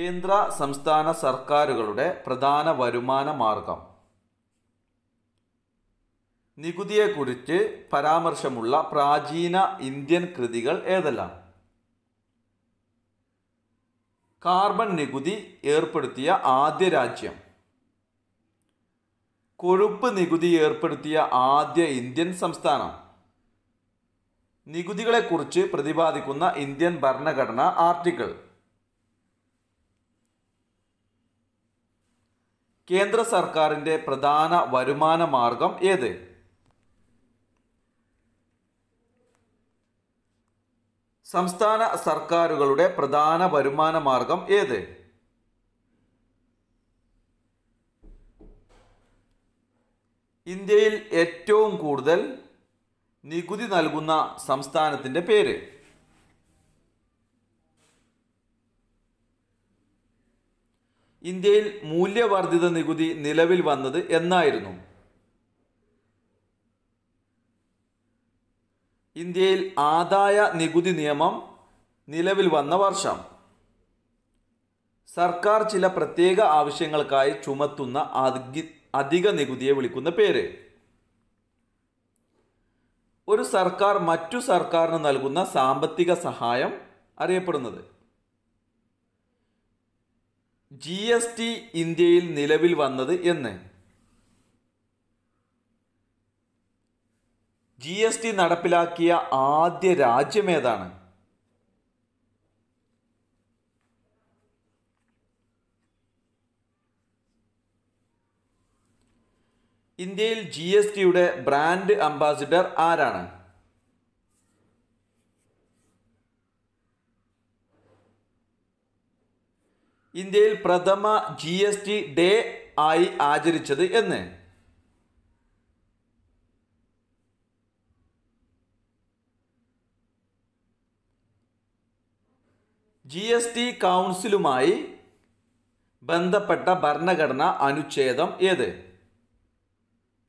കേന്ദ്ര സംസ്ഥാന സർക്കാരുകളുടെ പ്രധാന വരുമാന മാർഗം നികുതിയെക്കുറിച്ച് പരാമർശമുള്ള പ്രാചീന ഇന്ത്യൻ കൃതികൾ ഏതെല്ലാം കാർബൺ നികുതി ഏർപ്പെടുത്തിയ ആദ്യ രാജ്യം കൊഴുപ്പ് നികുതി ഏർപ്പെടുത്തിയ ആദ്യ ഇന്ത്യൻ സംസ്ഥാനം നികുതികളെക്കുറിച്ച് പ്രതിപാദിക്കുന്ന ഇന്ത്യൻ ഭരണഘടന ആർട്ടിക്കിൾ കേന്ദ്ര സർക്കാരിൻ്റെ പ്രധാന വരുമാന മാർഗം ഏത് സംസ്ഥാന സർക്കാരുകളുടെ പ്രധാന വരുമാന മാർഗം ഏത് ഇന്ത്യയിൽ ഏറ്റവും കൂടുതൽ നികുതി നൽകുന്ന സംസ്ഥാനത്തിൻ്റെ പേര് ഇന്ത്യയിൽ മൂല്യവർദ്ധിത നികുതി നിലവിൽ വന്നത് എന്നായിരുന്നു ഇന്ത്യയിൽ ആദായ നികുതി നിയമം നിലവിൽ വന്ന വർഷം സർക്കാർ ചില പ്രത്യേക ആവശ്യങ്ങൾക്കായി ചുമത്തുന്ന അധിക നികുതിയെ വിളിക്കുന്ന പേര് ഒരു സർക്കാർ മറ്റു സർക്കാരിന് നൽകുന്ന സാമ്പത്തിക സഹായം അറിയപ്പെടുന്നത് ജി എസ് ടി ഇന്ത്യയിൽ നിലവിൽ വന്നത് എന്ന് ജി എസ് ടി നടപ്പിലാക്കിയ ആദ്യ രാജ്യം ഏതാണ് ഇന്ത്യയിൽ ജി എസ് ടിയുടെ ബ്രാൻഡ് അംബാസിഡർ ആരാണ് ഇന്ത്യയിൽ പ്രഥമ ജി എസ് ടി ഡേ ആയി ആചരിച്ചത് എന്ന് ജി എസ് ടി കൗൺസിലുമായി ബന്ധപ്പെട്ട ഭരണഘടന അനുച്ഛേദം ഏത്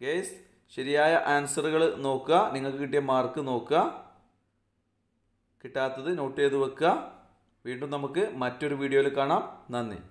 കേസ് ശരിയായ ആൻസറുകൾ നോക്കുക നിങ്ങൾക്ക് കിട്ടിയ മാർക്ക് നോക്കുക കിട്ടാത്തത് നോട്ട് ചെയ്ത് വെക്കുക വീണ്ടും നമുക്ക് മറ്റൊരു വീഡിയോയിൽ കാണാം നന്ദി